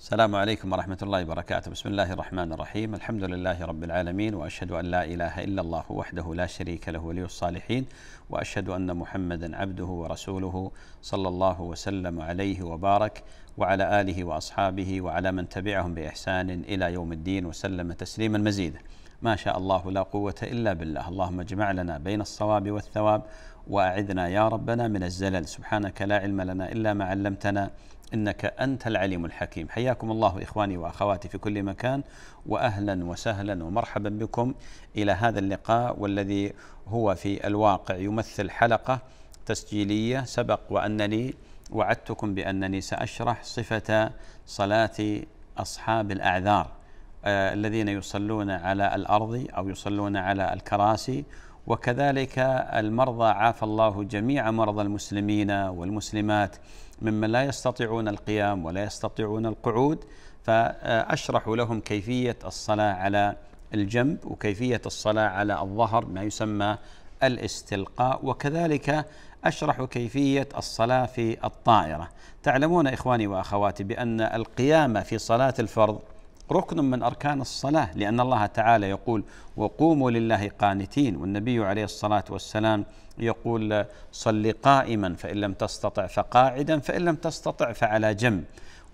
السلام عليكم ورحمة الله وبركاته، بسم الله الرحمن الرحيم، الحمد لله رب العالمين واشهد ان لا اله الا الله وحده لا شريك له ولي الصالحين، واشهد ان محمدا عبده ورسوله صلى الله وسلم عليه وبارك وعلى اله واصحابه وعلى من تبعهم باحسان الى يوم الدين وسلم تسليما مزيدا. ما شاء الله لا قوة الا بالله، اللهم اجمع لنا بين الصواب والثواب واعذنا يا ربنا من الزلل، سبحانك لا علم لنا الا ما علمتنا إنك أنت العليم الحكيم حياكم الله إخواني وأخواتي في كل مكان وأهلا وسهلا ومرحبا بكم إلى هذا اللقاء والذي هو في الواقع يمثل حلقة تسجيلية سبق وأنني وعدتكم بأنني سأشرح صفة صلاة أصحاب الأعذار آه الذين يصلون على الأرض أو يصلون على الكراسي وكذلك المرضى عاف الله جميع مرضى المسلمين والمسلمات ممن لا يستطيعون القيام ولا يستطيعون القعود فأشرح لهم كيفية الصلاة على الجنب وكيفية الصلاة على الظهر ما يسمى الاستلقاء وكذلك أشرح كيفية الصلاة في الطائرة تعلمون إخواني وأخواتي بأن القيامة في صلاة الفرض ركن من أركان الصلاة لأن الله تعالى يقول وقوموا لله قانتين والنبي عليه الصلاة والسلام يقول صل قائما فإن لم تستطع فقاعدا فإن لم تستطع فعلى جنب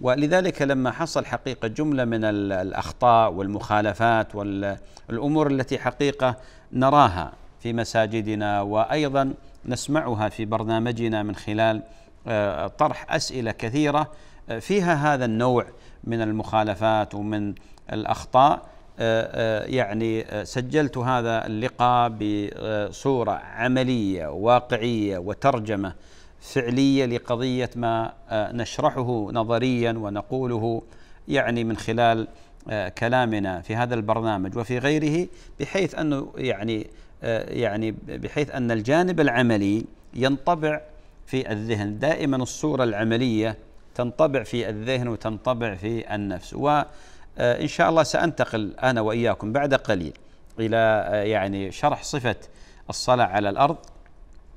ولذلك لما حصل حقيقة جملة من الأخطاء والمخالفات والأمور التي حقيقة نراها في مساجدنا وأيضا نسمعها في برنامجنا من خلال آه، طرح أسئلة كثيرة آه، فيها هذا النوع من المخالفات ومن الأخطاء آه، آه، يعني آه، سجلت هذا اللقاء بصورة عملية واقعية وترجمة فعلية لقضية ما نشرحه نظريا ونقوله يعني من خلال كلامنا في هذا البرنامج وفي غيره بحيث انه يعني يعني بحيث ان الجانب العملي ينطبع في الذهن دائما الصورة العملية تنطبع في الذهن وتنطبع في النفس و آه، إن شاء الله سأنتقل أنا وإياكم بعد قليل إلى آه، يعني شرح صفة الصلاة على الأرض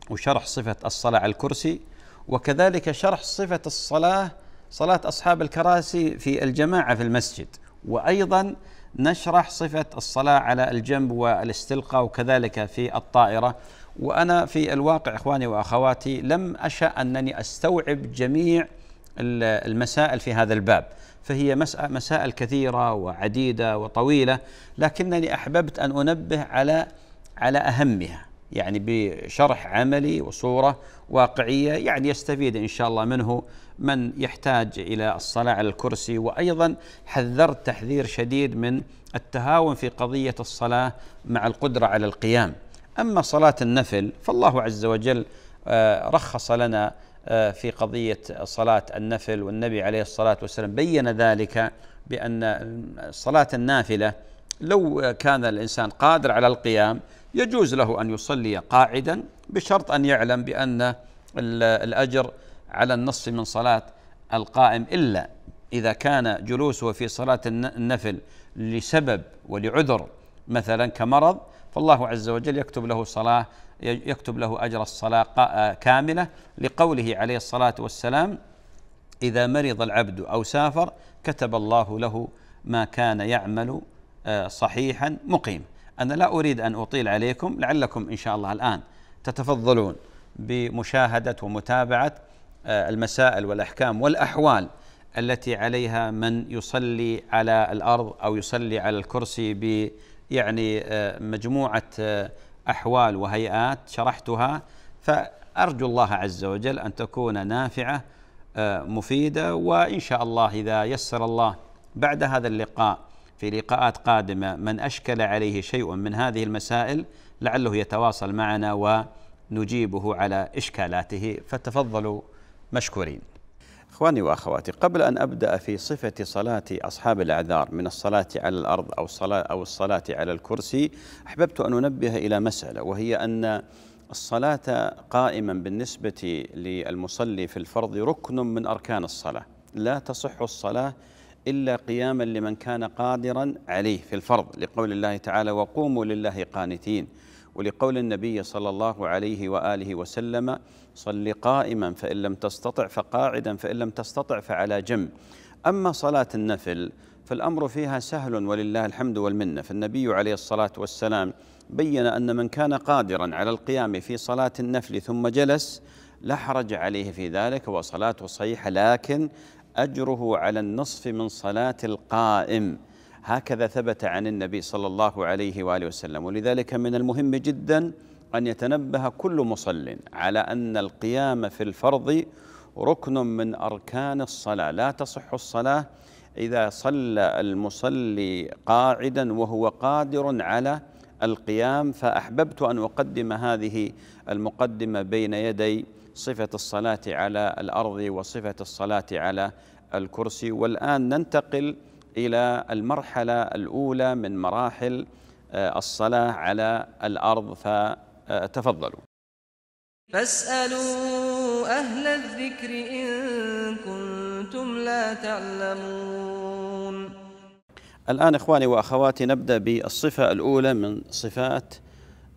وشرح صفة الصلاة على الكرسي وكذلك شرح صفة الصلاة صلاة أصحاب الكراسي في الجماعة في المسجد وأيضا نشرح صفة الصلاة على الجنب والاستلقاء وكذلك في الطائرة وأنا في الواقع إخواني وأخواتي لم أشأ أنني أستوعب جميع المسائل في هذا الباب فهي مسائل كثيرة وعديدة وطويلة لكنني أحببت أن أنبه على على أهمها يعني بشرح عملي وصورة واقعية يعني يستفيد إن شاء الله منه من يحتاج إلى الصلاة على الكرسي وأيضا حذرت تحذير شديد من التهاون في قضية الصلاة مع القدرة على القيام أما صلاة النفل فالله عز وجل آه، رخص لنا في قضية صلاة النفل والنبي عليه الصلاة والسلام بين ذلك بأن صلاة النافلة لو كان الإنسان قادر على القيام يجوز له أن يصلي قاعدا بشرط أن يعلم بأن الأجر على النص من صلاة القائم إلا إذا كان جلوسه في صلاة النفل لسبب ولعذر مثلا كمرض فالله عز وجل يكتب له صلاة يكتب له أجر الصلاة آه، كاملة لقوله عليه الصلاة والسلام إذا مرض العبد أو سافر كتب الله له ما كان يعمل آه، صحيحا مقيم أنا لا أريد أن أطيل عليكم لعلكم إن شاء الله الآن تتفضلون بمشاهدة ومتابعة آه، المسائل والأحكام والأحوال التي عليها من يصلي على الأرض أو يصلي على الكرسي يعني آه، مجموعة آه، أحوال وهيئات شرحتها فأرجو الله عز وجل أن تكون نافعة آه، مفيدة وإن شاء الله إذا يسر الله بعد هذا اللقاء في لقاءات قادمة من أشكل عليه شيء من هذه المسائل لعله يتواصل معنا ونجيبه على إشكالاته فتفضلوا مشكورين إخواني وأخواتي قبل أن أبدأ في صفة صلاة أصحاب الأعذار من الصلاة على الأرض أو الصلاة, أو الصلاة على الكرسي أحببت أن أنبه إلى مسألة وهي أن الصلاة قائما بالنسبة للمصلي في الفرض ركن من أركان الصلاة لا تصح الصلاة إلا قياما لمن كان قادرا عليه في الفرض لقول الله تعالى وقوموا لله قانتين ولقول النبي صلى الله عليه وآله وسلم صل قائما فإن لم تستطع فقاعدا فإن لم تستطع فعلى جنب أما صلاة النفل فالأمر فيها سهل ولله الحمد والمنة فالنبي عليه الصلاة والسلام بين أن من كان قادرا على القيام في صلاة النفل ثم جلس لا حرج عليه في ذلك وصلاته صحيحة لكن أجره على النصف من صلاة القائم هكذا ثبت عن النبي صلى الله عليه وآله وسلم ولذلك من المهم جداً أن يتنبه كل مصل على أن القيام في الفرض ركن من أركان الصلاة لا تصح الصلاة إذا صلى المصلي قاعدا وهو قادر على القيام فأحببت أن أقدم هذه المقدمة بين يدي صفة الصلاة على الأرض وصفة الصلاة على الكرسي والآن ننتقل إلى المرحلة الأولى من مراحل آه، الصلاة على الأرض ف آه، تفضلوا فاسألوا أهل الذكر إن كنتم لا تعلمون الآن إخواني وأخواتي نبدأ بالصفة الأولى من صفات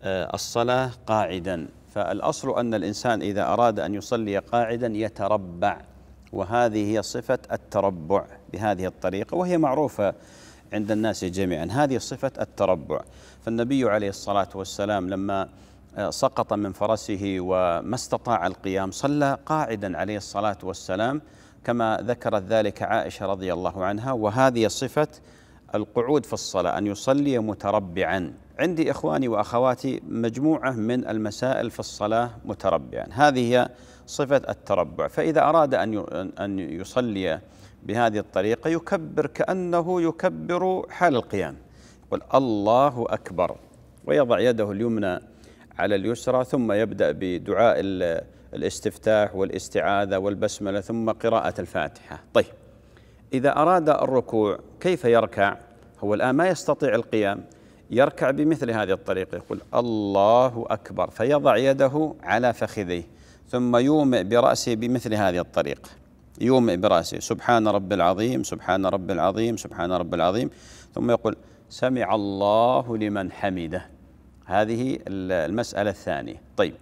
آه، الصلاة قاعدا فالأصل أن الإنسان إذا أراد أن يصلي قاعدا يتربع وهذه هي صفة التربع بهذه الطريقة وهي معروفة عند الناس جميعا هذه صفة التربع فالنبي عليه الصلاة والسلام لما سقط من فرسه وما استطاع القيام صلى قاعدا عليه الصلاة والسلام كما ذكرت ذلك عائشة رضي الله عنها وهذه صفة القعود في الصلاة أن يصلي متربعا عندي إخواني وأخواتي مجموعة من المسائل في الصلاة متربعا هذه هي صفة التربع فإذا أراد أن يصلي بهذه الطريقة يكبر كأنه يكبر حال القيام يقول الله أكبر ويضع يده اليمنى على اليسرى ثم يبدأ بدعاء الاستفتاح والاستعاذة والبسملة ثم قراءة الفاتحة طيب إذا أراد الركوع كيف يركع هو الآن ما يستطيع القيام يركع بمثل هذه الطريقة يقول الله أكبر فيضع يده على فخذيه ثم يومئ برأسه بمثل هذه الطريقة يومئ برأسه سبحان رب العظيم سبحان رب العظيم سبحان رب العظيم ثم يقول سمع الله لمن حمده هذه المسألة الثانية طيب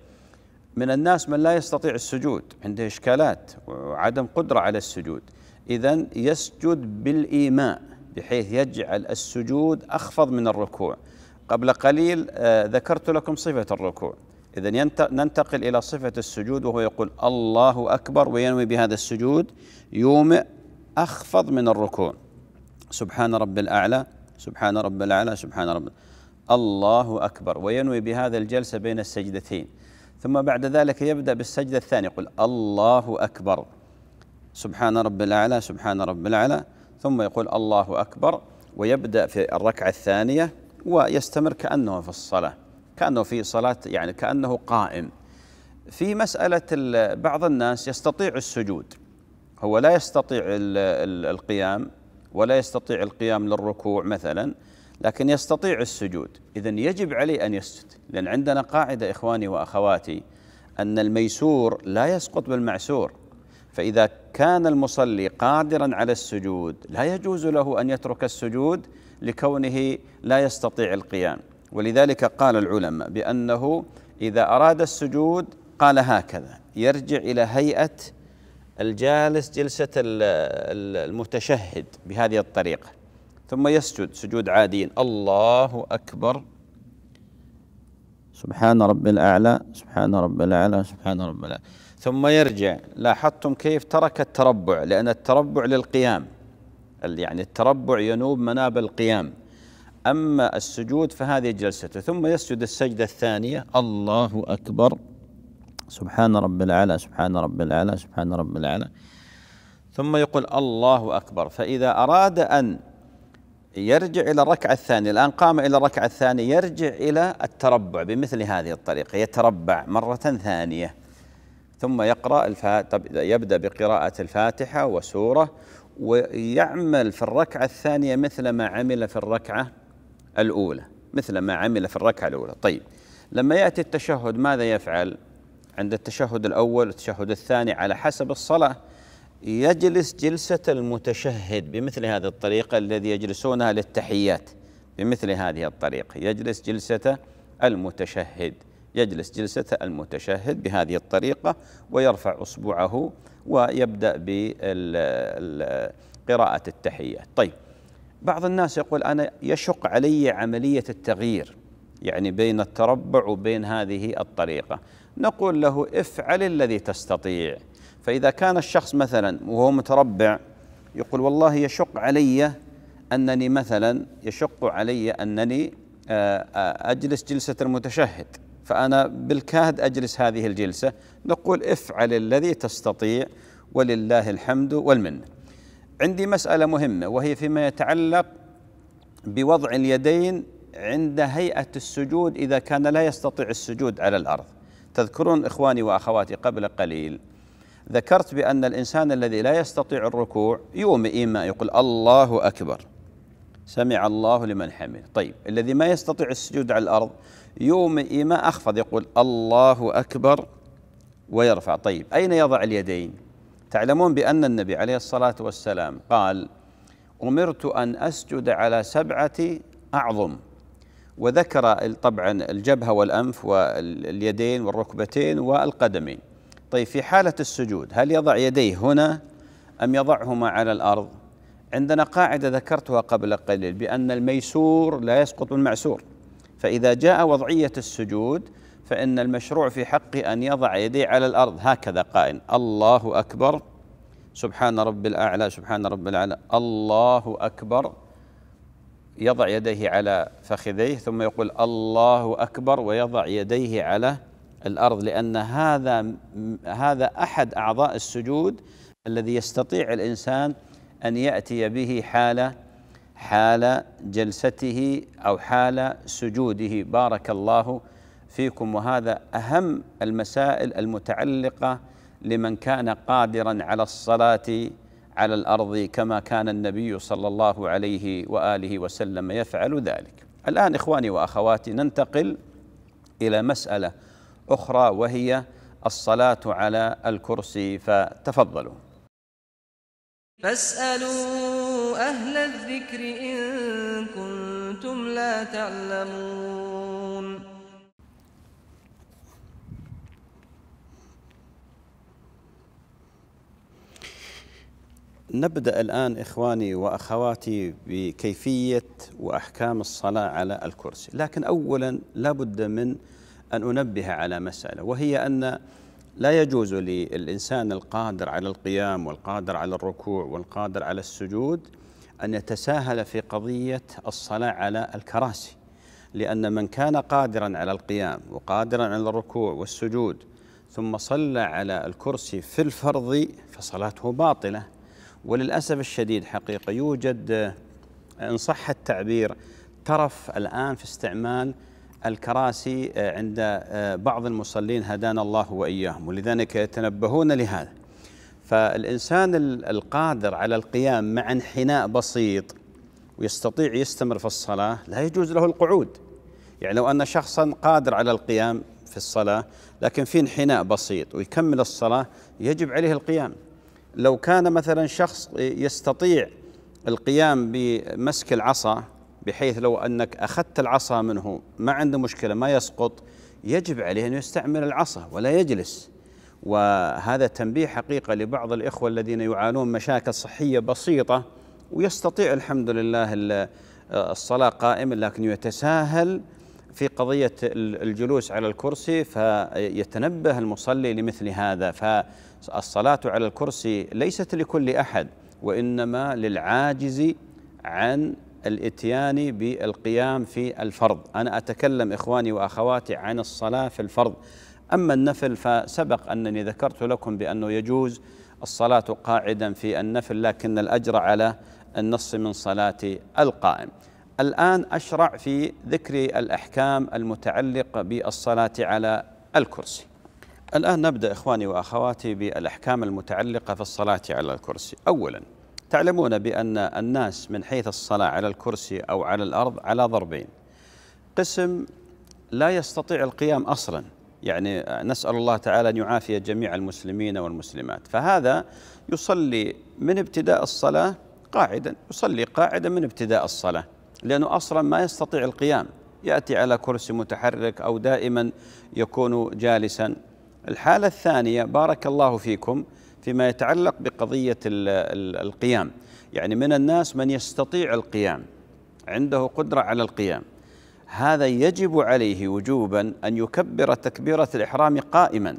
من الناس من لا يستطيع السجود عنده إشكالات وعدم قدرة على السجود إذا يسجد بالإيماء بحيث يجعل السجود أخفض من الركوع قبل قليل آه، ذكرت لكم صفة الركوع إذا ننتقل إلى صفة السجود وهو يقول الله أكبر وينوي بهذا السجود يومئ أخفض من الركوع سبحان رب الأعلى سبحان رب الأعلى سبحان رب الأعلى الله أكبر وينوي بهذا الجلسة بين السجدتين ثم بعد ذلك يبدأ بالسجدة الثانية يقول الله أكبر سبحان رب الأعلى سبحان رب الأعلى ثم يقول الله أكبر ويبدأ في الركعة الثانية ويستمر كأنه في الصلاة كأنه في صلاة يعني كأنه قائم في مسألة بعض الناس يستطيع السجود هو لا يستطيع القيام ولا يستطيع القيام للركوع مثلا لكن يستطيع السجود إذا يجب عليه أن يسجد لأن عندنا قاعدة إخواني وأخواتي أن الميسور لا يسقط بالمعسور فإذا كان المصلي قادرا على السجود لا يجوز له أن يترك السجود لكونه لا يستطيع القيام ولذلك قال العلماء بأنه إذا أراد السجود قال هكذا يرجع إلى هيئة الجالس جلسة المتشهد بهذه الطريقة ثم يسجد سجود عادي الله أكبر سبحان رب الأعلى سبحان رب الأعلى سبحان رب الأعلى ثم يرجع لاحظتم كيف ترك التربع لأن التربع للقيام يعني التربع ينوب مناب القيام أما السجود فهذه جلسته ثم يسجد السجدة الثانية الله أكبر سبحان رب الأعلى سبحان رب الأعلى سبحان رب الأعلى ثم يقول الله أكبر فإذا أراد أن يرجع إلى الركعة الثانية الآن قام إلى الركعة الثانية يرجع إلى التربع بمثل هذه الطريقة يتربع مرة ثانية ثم يقرأ الفاتحة يبدأ بقراءة الفاتحة وسورة ويعمل في الركعة الثانية مثل ما عمل في الركعة الأولى مثل ما عمل في الركعة الأولى طيب لما يأتي التشهد ماذا يفعل عند التشهد الأول والتشهد الثاني على حسب الصلاة يجلس جلسة المتشهد بمثل هذه الطريقة الذي يجلسونها للتحيات بمثل هذه الطريقة يجلس جلسة المتشهد يجلس جلسة المتشهد بهذه الطريقة ويرفع أصبعه ويبدأ بقراءة التحيات طيب بعض الناس يقول أنا يشق علي عملية التغيير يعني بين التربع وبين هذه الطريقة نقول له افعل الذي تستطيع فإذا كان الشخص مثلا وهو متربع يقول والله يشق علي أنني مثلا يشق علي أنني آه، آه، أجلس جلسة المتشهد فأنا بالكاد أجلس هذه الجلسة نقول افعل الذي تستطيع ولله الحمد والمنة عندي مسألة مهمة وهي فيما يتعلق بوضع اليدين عند هيئة السجود إذا كان لا يستطيع السجود على الأرض تذكرون إخواني وأخواتي قبل قليل ذكرت بأن الإنسان الذي لا يستطيع الركوع يومئ إيماء يقول الله أكبر سمع الله لمن حمده طيب الذي ما يستطيع السجود على الأرض يومئ ما أخفض يقول الله أكبر ويرفع طيب أين يضع اليدين تعلمون بأن النبي عليه الصلاة والسلام قال أمرت أن أسجد على سبعة أعظم وذكر طبعا الجبهة والأنف واليدين والركبتين والقدمين طيب في حالة السجود هل يضع يديه هنا أم يضعهما على الأرض عندنا قاعدة ذكرتها قبل قليل بأن الميسور لا يسقط من معسور فإذا جاء وضعية السجود فإن المشروع في حقه أن يضع يديه على الأرض هكذا قائل الله أكبر سبحان رب الأعلى سبحان رب الأعلى الله أكبر يضع يديه على فخذيه ثم يقول الله أكبر ويضع يديه على الارض لان هذا هذا احد اعضاء السجود الذي يستطيع الانسان ان ياتي به حال حال جلسته او حال سجوده بارك الله فيكم وهذا اهم المسائل المتعلقه لمن كان قادرا على الصلاه على الارض كما كان النبي صلى الله عليه واله وسلم يفعل ذلك. الان اخواني واخواتي ننتقل الى مساله أخرى وهي الصلاة على الكرسي فتفضلوا فاسألوا أهل الذكر إن كنتم لا تعلمون نبدأ الآن إخواني وأخواتي بكيفية وأحكام الصلاة على الكرسي لكن أولا لابد من أن أنبه على مسألة وهي أن لا يجوز للإنسان القادر على القيام والقادر على الركوع والقادر على السجود أن يتساهل في قضية الصلاة على الكراسي لأن من كان قادرا على القيام وقادرا على الركوع والسجود ثم صلى على الكرسي في الفرض فصلاته باطلة وللأسف الشديد حقيقة يوجد إن صح التعبير ترف الآن في استعمال الكراسي آه، عند آه، بعض المصلين هدانا الله واياهم ولذلك يتنبهون لهذا فالانسان القادر على القيام مع انحناء بسيط ويستطيع يستمر في الصلاه لا يجوز له القعود يعني لو ان شخصا قادر على القيام في الصلاه لكن في انحناء بسيط ويكمل الصلاه يجب عليه القيام لو كان مثلا شخص يستطيع القيام بمسك العصا بحيث لو أنك أخذت العصا منه ما عنده مشكلة ما يسقط يجب عليه أن يستعمل العصا ولا يجلس وهذا تنبيه حقيقة لبعض الإخوة الذين يعانون مشاكل صحية بسيطة ويستطيع الحمد لله الصلاة قائما لكن يتساهل في قضية الجلوس على الكرسي فيتنبه المصلي لمثل هذا فالصلاة على الكرسي ليست لكل أحد وإنما للعاجز عن الاتيان بالقيام في الفرض انا اتكلم اخواني واخواتي عن الصلاه في الفرض اما النفل فسبق انني ذكرت لكم بانه يجوز الصلاه قاعدا في النفل لكن الاجر على النص من صلاه القائم الان اشرع في ذكر الاحكام المتعلقه بالصلاه على الكرسي الان نبدا اخواني واخواتي بالاحكام المتعلقه في الصلاه على الكرسي اولا تعلمون بأن الناس من حيث الصلاة على الكرسي أو على الأرض على ضربين قسم لا يستطيع القيام أصلا يعني نسأل الله تعالى أن يعافي جميع المسلمين والمسلمات فهذا يصلي من ابتداء الصلاة قاعدا يصلي قاعدا من ابتداء الصلاة لأنه أصلا ما يستطيع القيام يأتي على كرسي متحرك أو دائما يكون جالسا الحالة الثانية بارك الله فيكم فيما يتعلق بقضية القيام يعني من الناس من يستطيع القيام عنده قدرة على القيام هذا يجب عليه وجوبا أن يكبر تكبيرة الإحرام قائما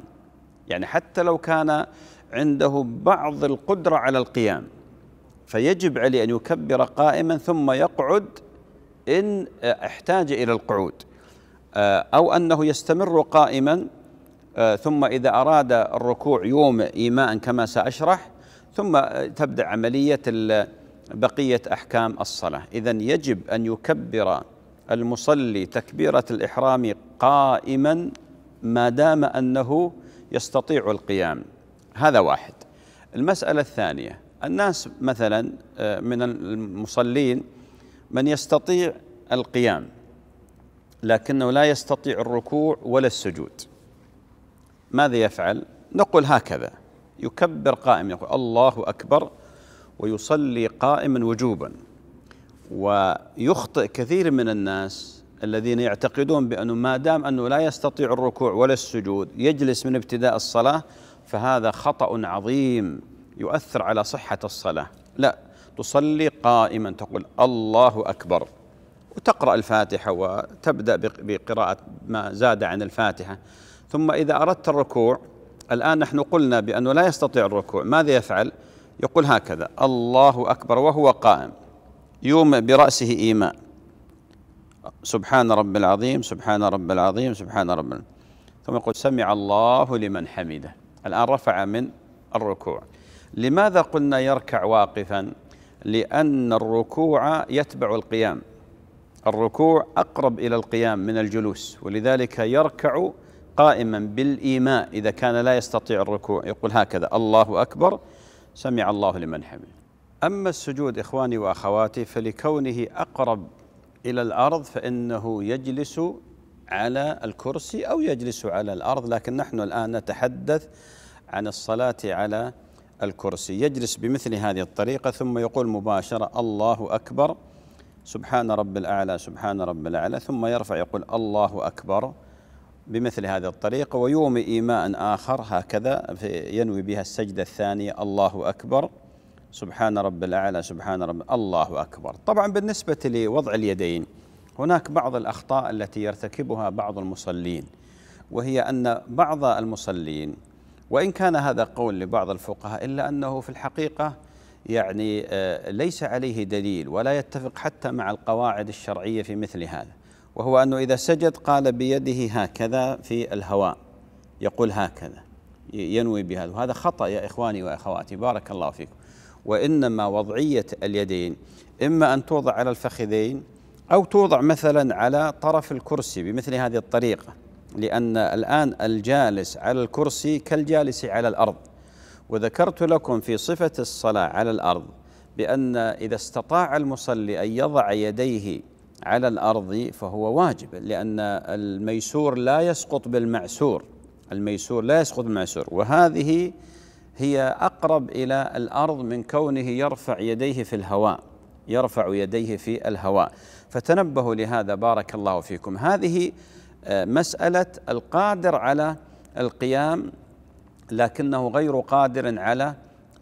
يعني حتى لو كان عنده بعض القدرة على القيام فيجب عليه أن يكبر قائما ثم يقعد إن احتاج إلى القعود أو أنه يستمر قائما آه، ثم إذا أراد الركوع يوم إيماء كما سأشرح ثم تبدأ عملية بقية أحكام الصلاة إذا يجب أن يكبر المصلي تكبيرة الإحرام قائما ما دام أنه يستطيع القيام هذا واحد المسألة الثانية الناس مثلا آه، من المصلين من يستطيع القيام لكنه لا يستطيع الركوع ولا السجود ماذا يفعل نقول هكذا يكبر قائم يقول الله أكبر ويصلي قائما وجوبا ويخطئ كثير من الناس الذين يعتقدون بأنه ما دام أنه لا يستطيع الركوع ولا السجود يجلس من ابتداء الصلاة فهذا خطأ عظيم يؤثر على صحة الصلاة لا تصلي قائما تقول الله أكبر وتقرأ الفاتحة وتبدأ بقراءة ما زاد عن الفاتحة ثم إذا أردت الركوع الآن نحن قلنا بأنه لا يستطيع الركوع ماذا يفعل يقول هكذا الله أكبر وهو قائم يوم برأسه إيماء سبحان رب العظيم سبحان رب العظيم سبحان رب العظيم. ثم يقول سمع الله لمن حمده الآن رفع من الركوع لماذا قلنا يركع واقفا لأن الركوع يتبع القيام الركوع أقرب إلى القيام من الجلوس ولذلك يركع قائما بالإيماء إذا كان لا يستطيع الركوع يقول هكذا الله أكبر سمع الله لمن حمد أما السجود إخواني وأخواتي فلكونه أقرب إلى الأرض فإنه يجلس على الكرسي أو يجلس على الأرض لكن نحن الآن نتحدث عن الصلاة على الكرسي يجلس بمثل هذه الطريقة ثم يقول مباشرة الله أكبر سبحان رب الأعلى سبحان رب الأعلى ثم يرفع يقول الله أكبر بمثل هذه الطريقة ويومي إيماء آخر هكذا ينوي بها السجدة الثانية الله أكبر سبحان رب الأعلى سبحان رب الله أكبر طبعا بالنسبة لوضع اليدين هناك بعض الأخطاء التي يرتكبها بعض المصلين وهي أن بعض المصلين وإن كان هذا قول لبعض الفقهاء إلا أنه في الحقيقة يعني آه، ليس عليه دليل ولا يتفق حتى مع القواعد الشرعية في مثل هذا وهو أنه إذا سجد قال بيده هكذا في الهواء يقول هكذا ينوي بهذا وهذا خطأ يا إخواني وأخواتي بارك الله فيكم وإنما وضعية اليدين إما أن توضع على الفخذين أو توضع مثلا على طرف الكرسي بمثل هذه الطريقة لأن الآن الجالس على الكرسي كالجالس على الأرض وذكرت لكم في صفة الصلاة على الأرض بأن إذا استطاع المصلي أن يضع يديه على الارض فهو واجب لان الميسور لا يسقط بالمعسور الميسور لا يسقط بالمعسور وهذه هي اقرب الى الارض من كونه يرفع يديه في الهواء يرفع يديه في الهواء فتنبهوا لهذا بارك الله فيكم هذه آه، مساله القادر على القيام لكنه غير قادر على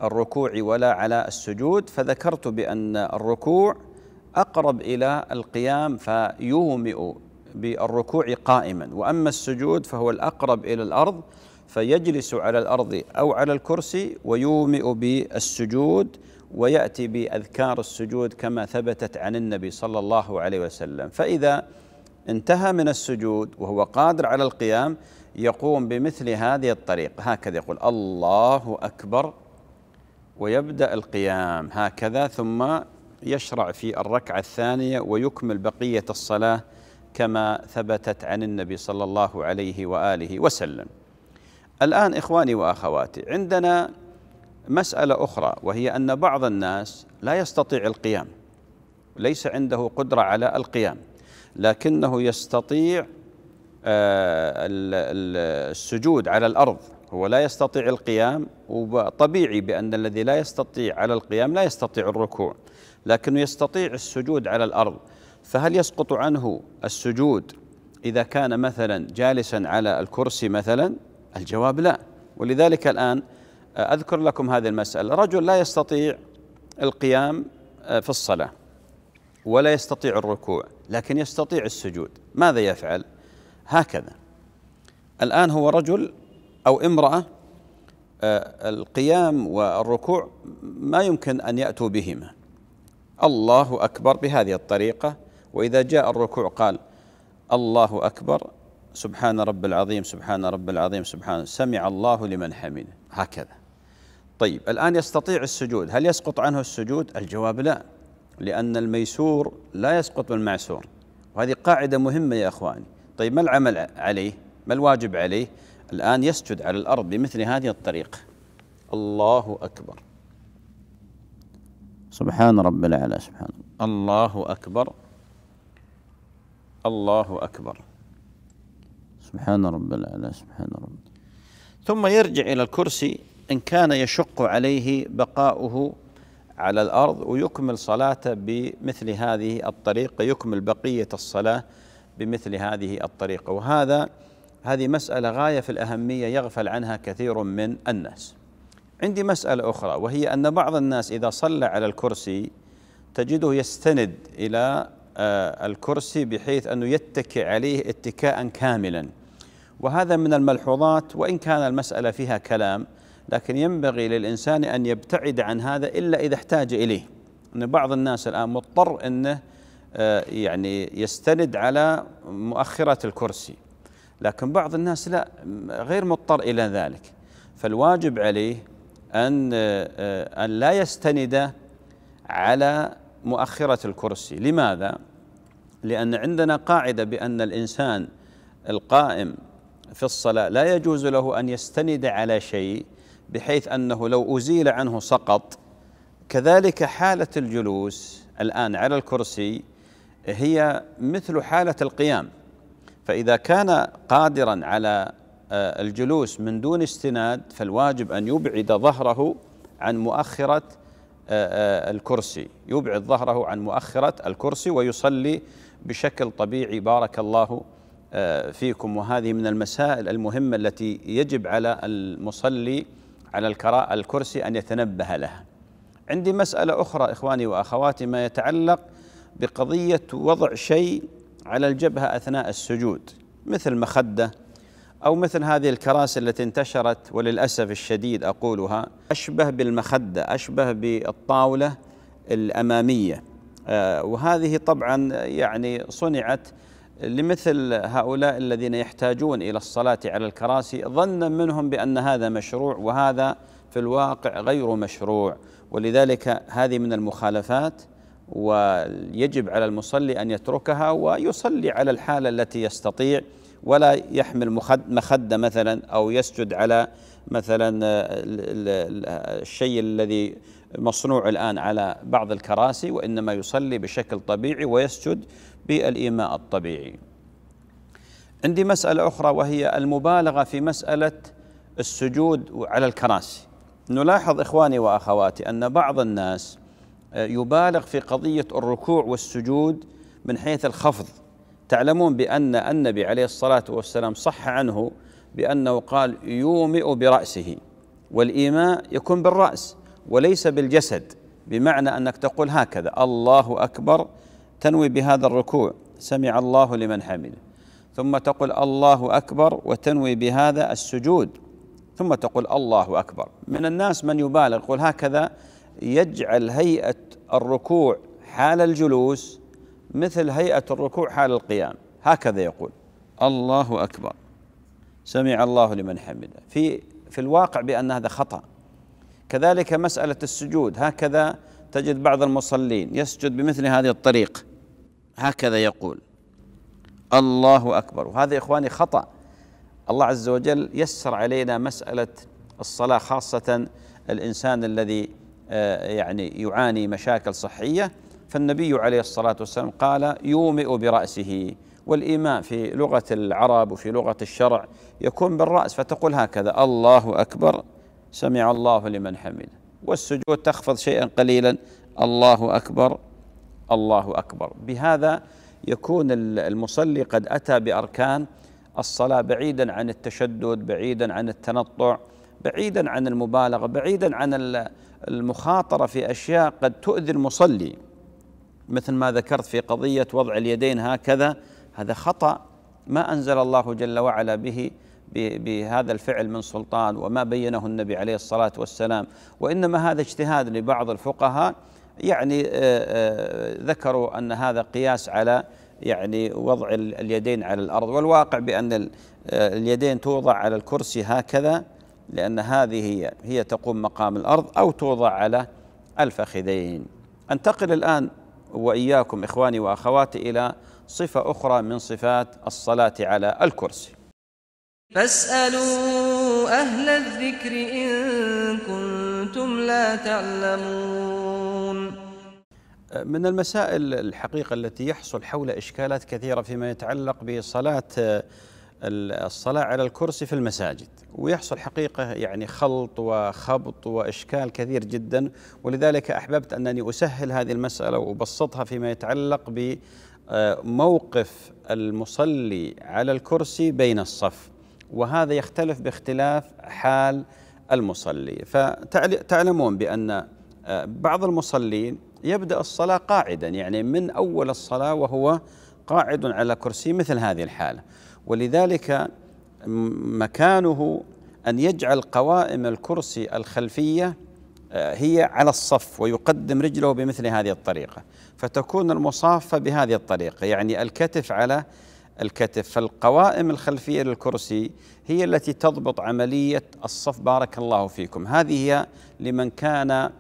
الركوع ولا على السجود فذكرت بان الركوع أقرب إلى القيام فيومئ بالركوع قائما وأما السجود فهو الأقرب إلى الأرض فيجلس على الأرض أو على الكرسي ويومئ بالسجود ويأتي بأذكار السجود كما ثبتت عن النبي صلى الله عليه وسلم فإذا انتهى من السجود وهو قادر على القيام يقوم بمثل هذه الطريقة هكذا يقول الله أكبر ويبدأ القيام هكذا ثم يشرع في الركعة الثانية ويكمل بقية الصلاة كما ثبتت عن النبي صلى الله عليه وآله وسلم الآن إخواني وأخواتي عندنا مسألة أخرى وهي أن بعض الناس لا يستطيع القيام ليس عنده قدرة على القيام لكنه يستطيع آه، السجود على الأرض هو لا يستطيع القيام وطبيعي بأن الذي لا يستطيع على القيام لا يستطيع الركوع لكنه يستطيع السجود على الارض فهل يسقط عنه السجود اذا كان مثلا جالسا على الكرسي مثلا الجواب لا ولذلك الان اذكر لكم هذه المساله رجل لا يستطيع القيام في الصلاه ولا يستطيع الركوع لكن يستطيع السجود ماذا يفعل هكذا الان هو رجل او امراه آه، القيام والركوع ما يمكن ان ياتوا بهما الله اكبر بهذه الطريقه واذا جاء الركوع قال الله اكبر سبحان رب العظيم سبحان رب العظيم سبحان سمع الله لمن حمده هكذا طيب الان يستطيع السجود هل يسقط عنه السجود الجواب لا لان الميسور لا يسقط من المعسور وهذه قاعده مهمه يا اخواني طيب ما العمل عليه ما الواجب عليه الان يسجد على الارض بمثل هذه الطريقه الله اكبر سبحان رب الأعلى سبحان الله أكبر الله أكبر سبحان رب الأعلى سبحان رب ثم يرجع إلى الكرسي إن كان يشق عليه بقاؤه على الأرض ويكمل صلاته بمثل هذه الطريقة يكمل بقية الصلاة بمثل هذه الطريقة وهذا هذه مسألة غاية في الأهمية يغفل عنها كثير من الناس عندي مسألة أخرى وهي أن بعض الناس إذا صلى على الكرسي تجده يستند إلى آه، الكرسي بحيث أنه يتكئ عليه اتكاء كاملا وهذا من الملحوظات وإن كان المسألة فيها كلام لكن ينبغي للإنسان أن يبتعد عن هذا إلا إذا احتاج إليه أن بعض الناس الآن مضطر أنه آه، يعني يستند على مؤخرة الكرسي لكن بعض الناس لا غير مضطر إلى ذلك فالواجب عليه أن آه، أن لا يستند على مؤخرة الكرسي لماذا؟ لأن عندنا قاعدة بأن الإنسان القائم في الصلاة لا يجوز له أن يستند على شيء بحيث أنه لو أزيل عنه سقط كذلك حالة الجلوس الآن على الكرسي هي مثل حالة القيام فإذا كان قادرا على آه، الجلوس من دون استناد فالواجب أن يبعد ظهره عن مؤخرة آه، آه، الكرسي يبعد ظهره عن مؤخرة الكرسي ويصلي بشكل طبيعي بارك الله فيكم وهذه من المسائل المهمة التي يجب على المصلي على الكراء الكرسي أن يتنبه لها عندي مسألة أخرى إخواني وأخواتي ما يتعلق بقضية وضع شيء على الجبهة أثناء السجود مثل مخدة أو مثل هذه الكراسي التي انتشرت وللأسف الشديد أقولها أشبه بالمخدة أشبه بالطاولة الأمامية آه، وهذه طبعا يعني صنعت لمثل هؤلاء الذين يحتاجون إلى الصلاة على الكراسي ظنا منهم بأن هذا مشروع وهذا في الواقع غير مشروع ولذلك هذه من المخالفات ويجب على المصلي أن يتركها ويصلي على الحالة التي يستطيع ولا يحمل مخدة مثلا أو يسجد على مثلا آه، الشيء الذي مصنوع الآن على بعض الكراسي وإنما يصلي بشكل طبيعي ويسجد بالإيماء الطبيعي عندي مسألة أخرى وهي المبالغة في مسألة السجود على الكراسي نلاحظ إخواني وأخواتي أن بعض الناس آه، يبالغ في قضية الركوع والسجود من حيث الخفض تعلمون بأن النبي عليه الصلاة والسلام صح عنه بأنه قال يومئ برأسه والإيماء يكون بالرأس وليس بالجسد بمعنى أنك تقول هكذا الله أكبر تنوي بهذا الركوع سمع الله لمن حمده ثم تقول الله أكبر وتنوي بهذا السجود ثم تقول الله أكبر من الناس من يبالغ يقول هكذا يجعل هيئة الركوع حال الجلوس مثل هيئة الركوع حال القيام هكذا يقول الله أكبر سمع الله لمن حمده في في الواقع بأن هذا خطأ كذلك مسألة السجود هكذا تجد بعض المصلين يسجد بمثل هذه الطريق هكذا يقول الله أكبر وهذا يا إخواني خطأ الله عز وجل يسر علينا مسألة الصلاة خاصة الإنسان الذي آه، يعني يعاني مشاكل صحية فالنبي عليه الصلاة والسلام قال يومئ برأسه والإيماء في لغة العرب وفي لغة الشرع يكون بالرأس فتقول هكذا الله أكبر سمع الله لمن حمده والسجود تخفض شيئا قليلا الله أكبر الله أكبر بهذا يكون المصلي قد أتى بأركان الصلاة بعيدا عن التشدد بعيدا عن التنطع بعيدا عن المبالغة بعيدا عن المخاطرة في أشياء قد تؤذي المصلي مثل ما ذكرت في قضية وضع اليدين هكذا هذا خطأ ما أنزل الله جل وعلا به بهذا الفعل من سلطان وما بينه النبي عليه الصلاة والسلام وإنما هذا اجتهاد لبعض الفقهاء يعني آه، آه، ذكروا أن هذا قياس على يعني وضع اليدين على الأرض والواقع بأن آه، اليدين توضع على الكرسي هكذا لأن هذه هي هي تقوم مقام الأرض أو توضع على الفخذين أنتقل الآن واياكم اخواني واخواتي الى صفه اخرى من صفات الصلاه على الكرسي. فاسالوا اهل الذكر ان كنتم لا تعلمون. من المسائل الحقيقه التي يحصل حول اشكالات كثيره فيما يتعلق بصلاه الصلاة على الكرسي في المساجد ويحصل حقيقة يعني خلط وخبط وإشكال كثير جدا ولذلك أحببت أنني أسهل هذه المسألة وأبسطها فيما يتعلق بموقف المصلي على الكرسي بين الصف وهذا يختلف باختلاف حال المصلي فتعلمون بأن بعض المصلين يبدأ الصلاة قاعدا يعني من أول الصلاة وهو قاعد على كرسي مثل هذه الحالة ولذلك مكانه أن يجعل قوائم الكرسي الخلفية آه، هي على الصف ويقدم رجله بمثل هذه الطريقة فتكون المصافة بهذه الطريقة يعني الكتف على الكتف فالقوائم الخلفية للكرسي هي التي تضبط عملية الصف بارك الله فيكم هذه هي لمن كان آه،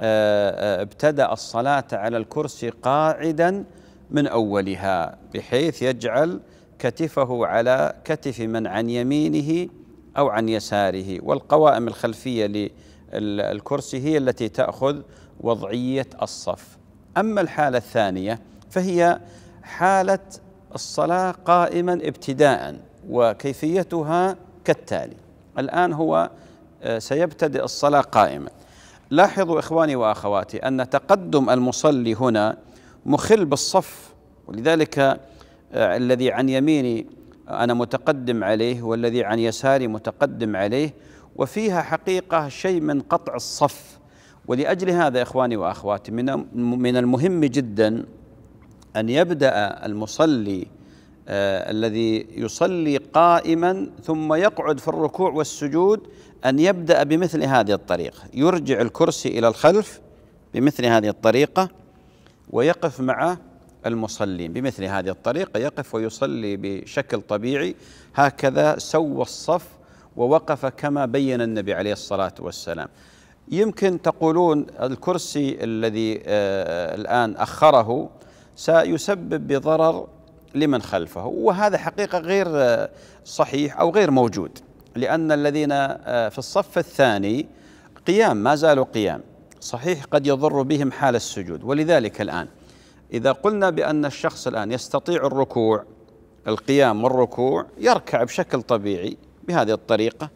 آه، ابتدأ الصلاة على الكرسي قاعدا من أولها بحيث يجعل كتفه على كتف من عن يمينه أو عن يساره والقوائم الخلفية للكرسي هي التي تأخذ وضعية الصف أما الحالة الثانية فهي حالة الصلاة قائما ابتداء وكيفيتها كالتالي الآن هو آه، سيبتدئ الصلاة قائما لاحظوا إخواني وأخواتي أن تقدم المصلي هنا مخل بالصف ولذلك آه، الذي عن يميني أنا متقدم عليه والذي عن يساري متقدم عليه وفيها حقيقة شيء من قطع الصف ولأجل هذا إخواني وأخواتي من من المهم جدا أن يبدأ المصلي آه الذي يصلي قائما ثم يقعد في الركوع والسجود أن يبدأ بمثل هذه الطريقة يرجع الكرسي إلى الخلف بمثل هذه الطريقة ويقف مع المصلين بمثل هذه الطريقة يقف ويصلي بشكل طبيعي هكذا سوى الصف ووقف كما بين النبي عليه الصلاة والسلام يمكن تقولون الكرسي الذي آه، الآن أخره سيسبب بضرر لمن خلفه وهذا حقيقة غير آه، صحيح أو غير موجود لأن الذين آه، في الصف الثاني قيام ما زالوا قيام صحيح قد يضر بهم حال السجود ولذلك الآن إذا قلنا بأن الشخص الآن يستطيع الركوع القيام والركوع يركع بشكل طبيعي بهذه الطريقة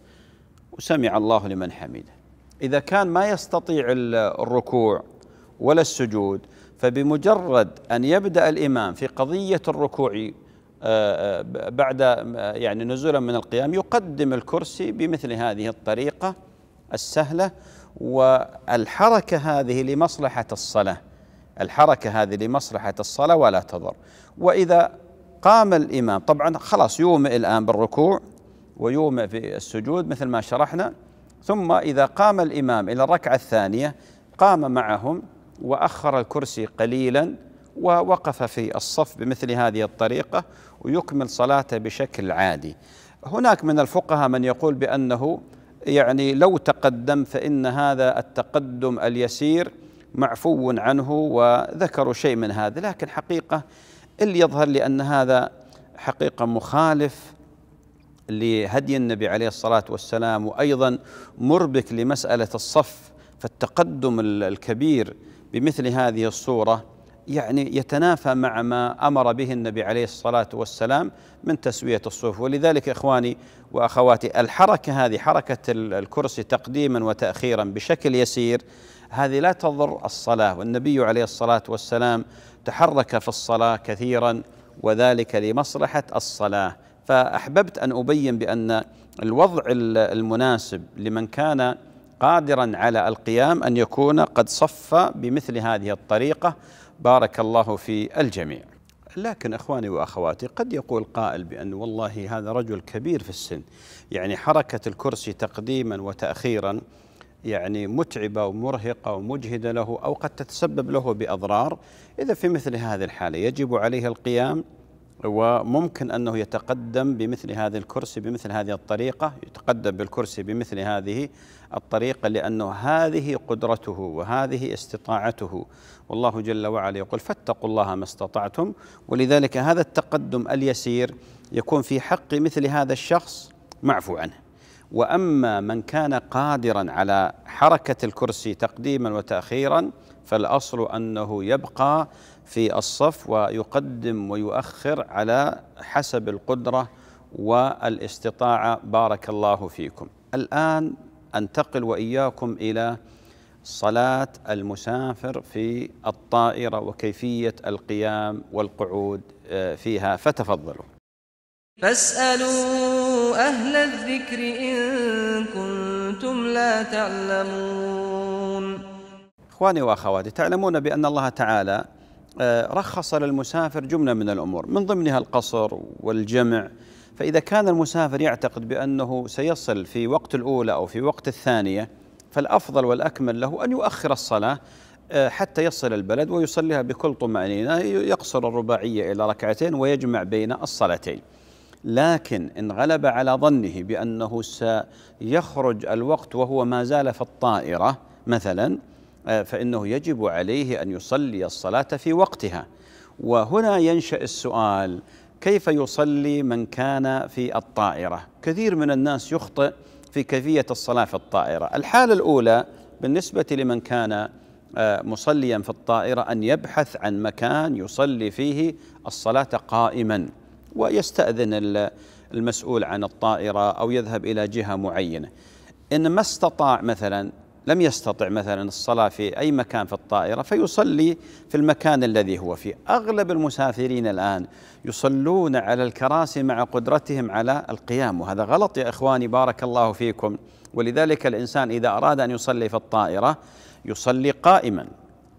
وسمع الله لمن حمده إذا كان ما يستطيع الركوع ولا السجود فبمجرد أن يبدأ الإمام في قضية الركوع آه، آه، بعد يعني نزولا من القيام يقدم الكرسي بمثل هذه الطريقة السهلة والحركة هذه لمصلحة الصلاة الحركة هذه لمصلحة الصلاة ولا تضر وإذا قام الإمام طبعا خلاص يومئ الآن بالركوع ويومئ في السجود مثل ما شرحنا ثم إذا قام الإمام إلى الركعة الثانية قام معهم وأخر الكرسي قليلا ووقف في الصف بمثل هذه الطريقة ويكمل صلاته بشكل عادي هناك من الفقهاء من يقول بأنه يعني لو تقدم فإن هذا التقدم اليسير معفو عنه وذكروا شيء من هذا لكن حقيقة اللي يظهر لأن هذا حقيقة مخالف لهدي النبي عليه الصلاة والسلام وأيضا مربك لمسألة الصف فالتقدم الكبير بمثل هذه الصورة يعني يتنافى مع ما امر به النبي عليه الصلاه والسلام من تسويه الصف ولذلك اخواني واخواتي الحركه هذه حركه الكرسي تقديما وتاخيرا بشكل يسير هذه لا تضر الصلاة والنبي عليه الصلاة والسلام تحرك في الصلاة كثيرا وذلك لمصلحة الصلاة فأحببت أن أبين بأن الوضع المناسب لمن كان قادرا على القيام أن يكون قد صف بمثل هذه الطريقة بارك الله في الجميع لكن اخواني واخواتي قد يقول قائل بان والله هذا رجل كبير في السن يعني حركه الكرسي تقديما وتاخيرا يعني متعبة ومرهقة ومجهدة له أو قد تتسبب له بأضرار إذا في مثل هذه الحالة يجب عليه القيام وممكن أنه يتقدم بمثل هذا الكرسي بمثل هذه الطريقة يتقدم بالكرسي بمثل هذه الطريقة لأنه هذه قدرته وهذه استطاعته والله جل وعلا يقول فاتقوا الله ما استطعتم ولذلك هذا التقدم اليسير يكون في حق مثل هذا الشخص معفو عنه واما من كان قادرا على حركه الكرسي تقديما وتاخيرا فالاصل انه يبقى في الصف ويقدم ويؤخر على حسب القدره والاستطاعه بارك الله فيكم. الان انتقل واياكم الى صلاه المسافر في الطائره وكيفيه القيام والقعود آه، فيها فتفضلوا. فاسألوا أهل الذكر إن كنتم لا تعلمون إخواني وأخواتي تعلمون بأن الله تعالى آه، رخص للمسافر جملة من الأمور من ضمنها القصر والجمع فإذا كان المسافر يعتقد بأنه سيصل في وقت الأولى أو في وقت الثانية فالأفضل والأكمل له أن يؤخر الصلاة آه، حتى يصل البلد ويصليها بكل طمأنينة يقصر الرباعية إلى ركعتين ويجمع بين الصلاتين لكن إن غلب على ظنه بأنه سيخرج الوقت وهو ما زال في الطائرة مثلا آه، فإنه يجب عليه أن يصلي الصلاة في وقتها وهنا ينشأ السؤال كيف يصلي من كان في الطائرة كثير من الناس يخطئ في كيفية الصلاة في الطائرة الحالة الأولى بالنسبة لمن كان آه، مصليا في الطائرة أن يبحث عن مكان يصلي فيه الصلاة قائما ويستأذن المسؤول عن الطائرة أو يذهب إلى جهة معينة إن ما استطاع مثلا لم يستطع مثلا الصلاة في أي مكان في الطائرة فيصلي في المكان الذي هو فيه أغلب المسافرين الآن يصلون على الكراسي مع قدرتهم على القيام وهذا غلط يا إخواني بارك الله فيكم ولذلك الإنسان إذا أراد أن يصلي في الطائرة يصلي قائما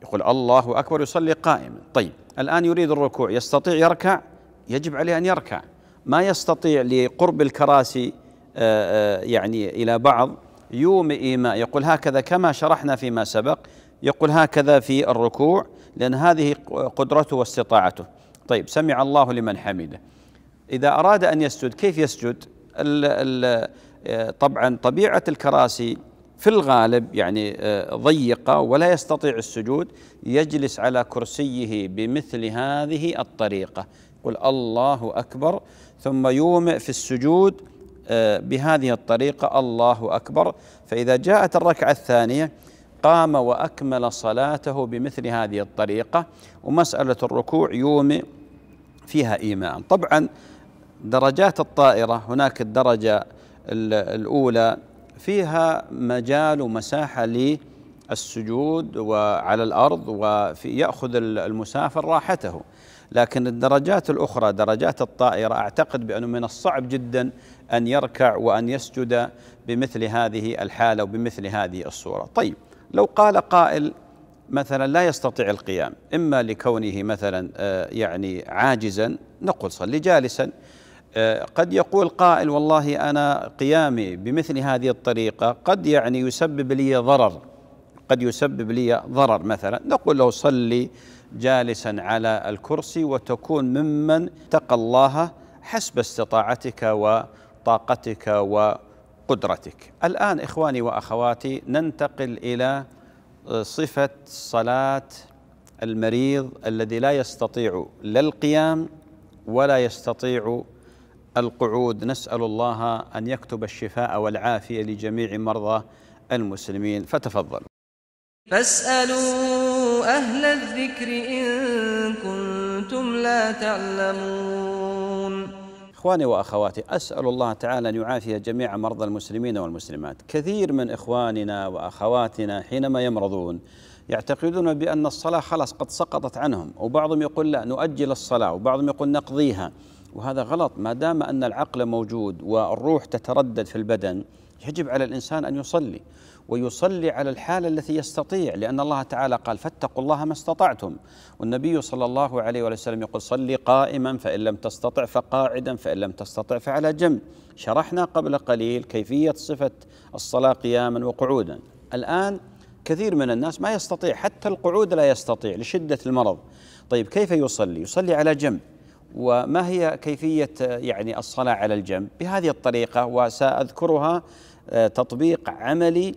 يقول الله أكبر يصلي قائما طيب الآن يريد الركوع يستطيع يركع يجب عليه أن يركع ما يستطيع لقرب الكراسي آه، آه، يعني إلى بعض يومئ إيماء يقول هكذا كما شرحنا فيما سبق يقول هكذا في الركوع لأن هذه قدرته واستطاعته طيب سمع الله لمن حمده إذا أراد أن يسجد كيف يسجد آه، طبعا طبيعة الكراسي في الغالب يعني ضيقة ولا يستطيع السجود يجلس على كرسيه بمثل هذه الطريقة يقول الله أكبر ثم يومئ في السجود آه، بهذه الطريقة الله أكبر فإذا جاءت الركعة الثانية قام وأكمل صلاته بمثل هذه الطريقة ومسألة الركوع يومئ فيها إيماء طبعا درجات الطائرة هناك الدرجة الأولى فيها مجال ومساحة للسجود وعلى الأرض ويأخذ المسافر راحته لكن الدرجات الأخرى درجات الطائرة أعتقد بأنه من الصعب جدا أن يركع وأن يسجد بمثل هذه الحالة وبمثل هذه الصورة طيب لو قال قائل مثلا لا يستطيع القيام إما لكونه مثلا آه، يعني عاجزا نقول صلي جالسا آه، قد يقول قائل والله أنا قيامي بمثل هذه الطريقة قد يعني يسبب لي ضرر قد يسبب لي ضرر مثلا نقول له صلي جالسا على الكرسي وتكون ممن اتقى الله حسب استطاعتك وطاقتك وقدرتك. الان اخواني واخواتي ننتقل الى صفه صلاه المريض الذي لا يستطيع لا القيام ولا يستطيع القعود نسال الله ان يكتب الشفاء والعافيه لجميع مرضى المسلمين فتفضلوا. فاسالوا أهل الذكر إن كنتم لا تعلمون إخواني وأخواتي أسأل الله تعالى أن يعافي جميع مرضى المسلمين والمسلمات كثير من إخواننا وأخواتنا حينما يمرضون يعتقدون بأن الصلاة خلاص قد سقطت عنهم وبعضهم يقول لا نؤجل الصلاة وبعضهم يقول نقضيها وهذا غلط ما دام أن العقل موجود والروح تتردد في البدن يجب على الإنسان أن يصلي ويصلي على الحالة التي يستطيع لأن الله تعالى قال فاتقوا الله ما استطعتم والنبي صلى الله عليه وسلم يقول صلي قائما فإن لم تستطع فقاعدا فإن لم تستطع فعلى جنب شرحنا قبل قليل كيفية صفة الصلاة قياما وقعودا الآن كثير من الناس ما يستطيع حتى القعود لا يستطيع لشدة المرض طيب كيف يصلي يصلي على جنب وما هي كيفية يعني الصلاة على الجنب بهذه الطريقة وسأذكرها آه، تطبيق عملي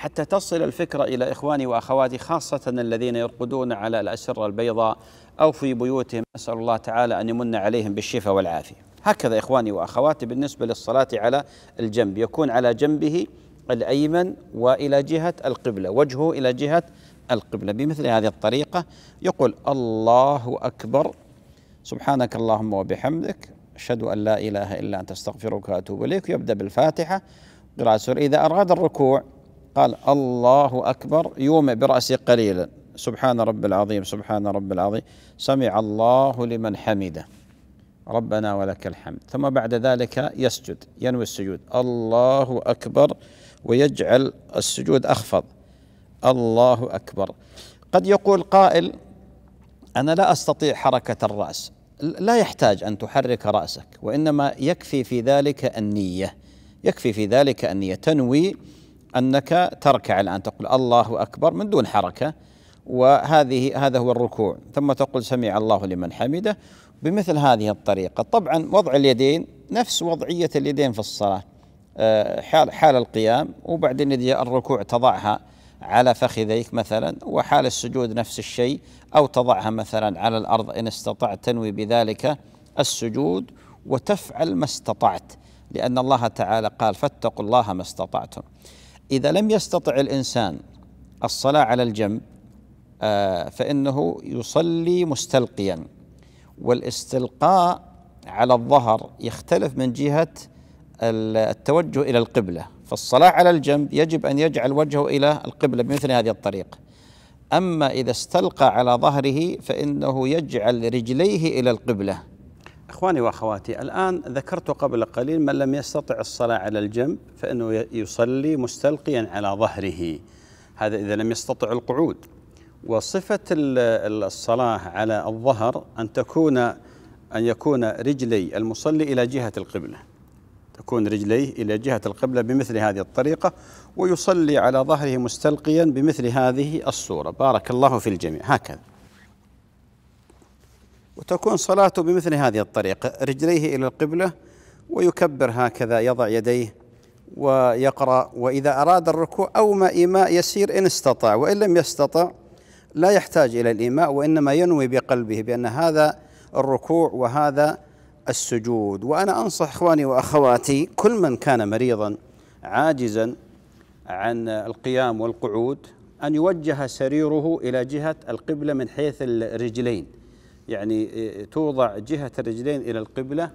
حتى تصل الفكرة إلى إخواني وأخواتي خاصة الذين يرقدون على الأسرة البيضاء أو في بيوتهم أسأل الله تعالى أن يمن عليهم بالشفاء والعافية هكذا إخواني وأخواتي بالنسبة للصلاة على الجنب يكون على جنبه الأيمن وإلى جهة القبلة وجهه إلى جهة القبلة بمثل هذه الطريقة يقول الله أكبر سبحانك اللهم وبحمدك أشهد أن لا إله إلا أنت أستغفرك وأتوب إليك يبدأ بالفاتحة قراءة إذا أراد الركوع قال الله أكبر يومئ برأسه قليلا سبحان رب العظيم سبحان رب العظيم سمع الله لمن حمده ربنا ولك الحمد ثم بعد ذلك يسجد ينوي السجود الله أكبر ويجعل السجود أخفض الله أكبر قد يقول قائل أنا لا أستطيع حركة الرأس لا يحتاج أن تحرك رأسك وإنما يكفي في ذلك النية يكفي في ذلك النية تنوي أنك تركع الآن تقول الله أكبر من دون حركة وهذه هذا هو الركوع ثم تقول سمع الله لمن حمده بمثل هذه الطريقة طبعا وضع اليدين نفس وضعية اليدين في الصلاة آه، حال, حال القيام وبعدين إذا الركوع تضعها على فخذيك مثلا وحال السجود نفس الشيء أو تضعها مثلا على الأرض إن استطعت تنوي بذلك السجود وتفعل ما استطعت لأن الله تعالى قال فاتقوا الله ما استطعتم إذا لم يستطع الإنسان الصلاة على الجنب آه، فإنه يصلي مستلقيا والاستلقاء على الظهر يختلف من جهة التوجه إلى القبلة فالصلاة على الجنب يجب أن يجعل وجهه إلى القبلة بمثل هذه الطريقة أما إذا استلقى على ظهره فإنه يجعل رجليه إلى القبلة اخواني واخواتي الان ذكرت قبل قليل من لم يستطع الصلاه على الجنب فانه يصلي مستلقيا على ظهره هذا اذا لم يستطع القعود وصفه الصلاه على الظهر ان تكون ان يكون رجلي المصلي الى جهه القبله تكون رجليه الى جهه القبله بمثل هذه الطريقه ويصلي على ظهره مستلقيا بمثل هذه الصوره بارك الله في الجميع هكذا وتكون صلاته بمثل هذه الطريقة رجليه إلى القبلة ويكبر هكذا يضع يديه ويقرأ وإذا أراد الركوع أو ما إيماء يسير إن استطاع وإن لم يستطع لا يحتاج إلى الإيماء وإنما ينوي بقلبه بأن هذا الركوع وهذا السجود وأنا أنصح إخواني وأخواتي كل من كان مريضا عاجزا عن القيام والقعود أن يوجه سريره إلى جهة القبلة من حيث الرجلين يعني إيه، توضع جهة الرجلين إلى القبلة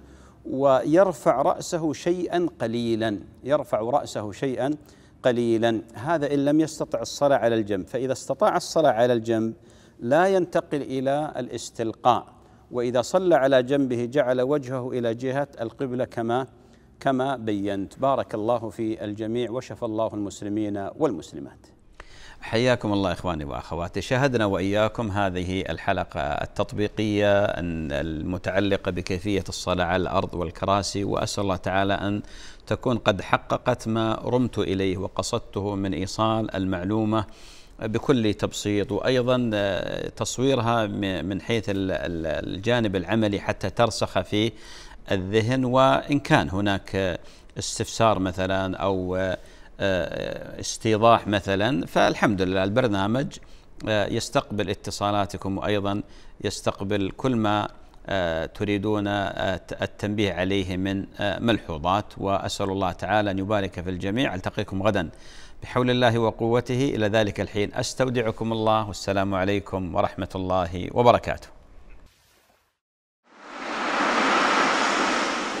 ويرفع رأسه شيئا قليلا يرفع رأسه شيئا قليلا هذا إن لم يستطع الصلاة على الجنب فإذا استطاع الصلاة على الجنب لا ينتقل إلى الاستلقاء وإذا صلى على جنبه جعل وجهه إلى جهة القبلة كما كما بينت بارك الله في الجميع وشفى الله المسلمين والمسلمات حياكم الله اخواني واخواتي شاهدنا واياكم هذه الحلقه التطبيقيه المتعلقه بكيفيه الصلاه على الارض والكراسي واسال الله تعالى ان تكون قد حققت ما رمت اليه وقصدته من ايصال المعلومه بكل تبسيط وايضا تصويرها من حيث الجانب العملي حتى ترسخ في الذهن وان كان هناك استفسار مثلا او آه، استيضاح مثلا فالحمد لله البرنامج آه، يستقبل اتصالاتكم وأيضا يستقبل كل ما آه، تريدون التنبيه عليه من ملحوظات وأسأل الله تعالى أن يبارك في الجميع ألتقيكم غدا بحول الله وقوته إلى ذلك الحين أستودعكم الله والسلام عليكم ورحمة الله وبركاته